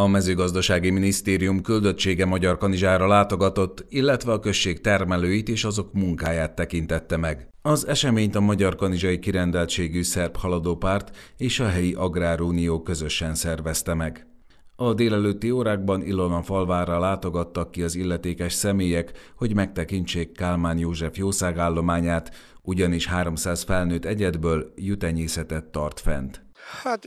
A mezőgazdasági minisztérium küldöttsége Magyar Kanizsára látogatott, illetve a község termelőit és azok munkáját tekintette meg. Az eseményt a Magyar Kanizsai Kirendeltségű Szerb párt és a helyi Agrárunió közösen szervezte meg. A délelőtti órákban Ilona falvára látogattak ki az illetékes személyek, hogy megtekintsék Kálmán József jószágállományát, ugyanis 300 felnőtt egyedből jutenyészetet tart fent. Hát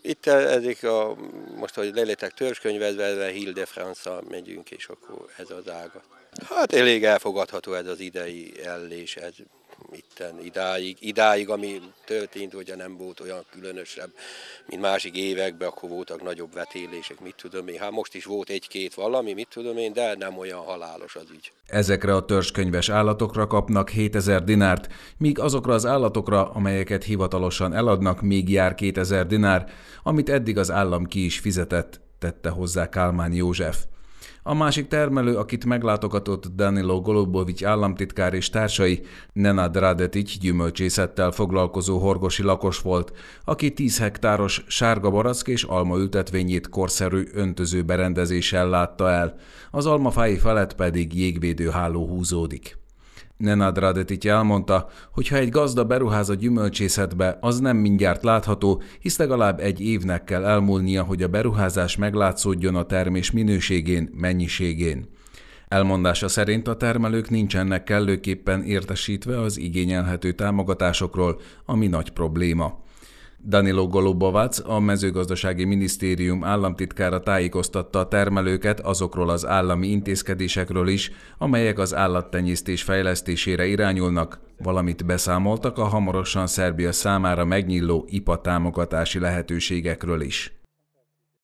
itt ezek a, most hogy lelétek törzskönyvedve, Hilde Franca megyünk, és akkor ez az ága. Hát elég elfogadható ez az idei ellés, ez itten idáig, idáig, ami történt, hogyha nem volt olyan különösebb, mint másik években, akkor voltak nagyobb vetélések, mit tudom én. Hát most is volt egy-két valami, mit tudom én, de nem olyan halálos az ügy. Ezekre a törzskönyves állatokra kapnak 7000 dinárt, míg azokra az állatokra, amelyeket hivatalosan eladnak, még jár 2000 dinár, amit eddig az állam ki is fizetett, tette hozzá Kálmán József. A másik termelő, akit meglátogatott Danilo Golubovics államtitkár és társai, Nenad Radetics gyümölcsészettel foglalkozó horgosi lakos volt, aki 10 hektáros sárga barack és alma ültetvényét korszerű öntöző berendezéssel látta el, az almafái felett pedig jégvédőháló húzódik. Nenad Radetics elmondta, hogy ha egy gazda beruház a gyümölcsészetbe, az nem mindjárt látható, hisz legalább egy évnek kell elmúlnia, hogy a beruházás meglátszódjon a termés minőségén, mennyiségén. Elmondása szerint a termelők nincsenek kellőképpen értesítve az igényelhető támogatásokról, ami nagy probléma. Danilo Golubovac, a mezőgazdasági minisztérium államtitkára tájékoztatta a termelőket azokról az állami intézkedésekről is, amelyek az állattenyésztés fejlesztésére irányulnak, valamint beszámoltak a hamarosan Szerbia számára megnyíló ipatámogatási lehetőségekről is.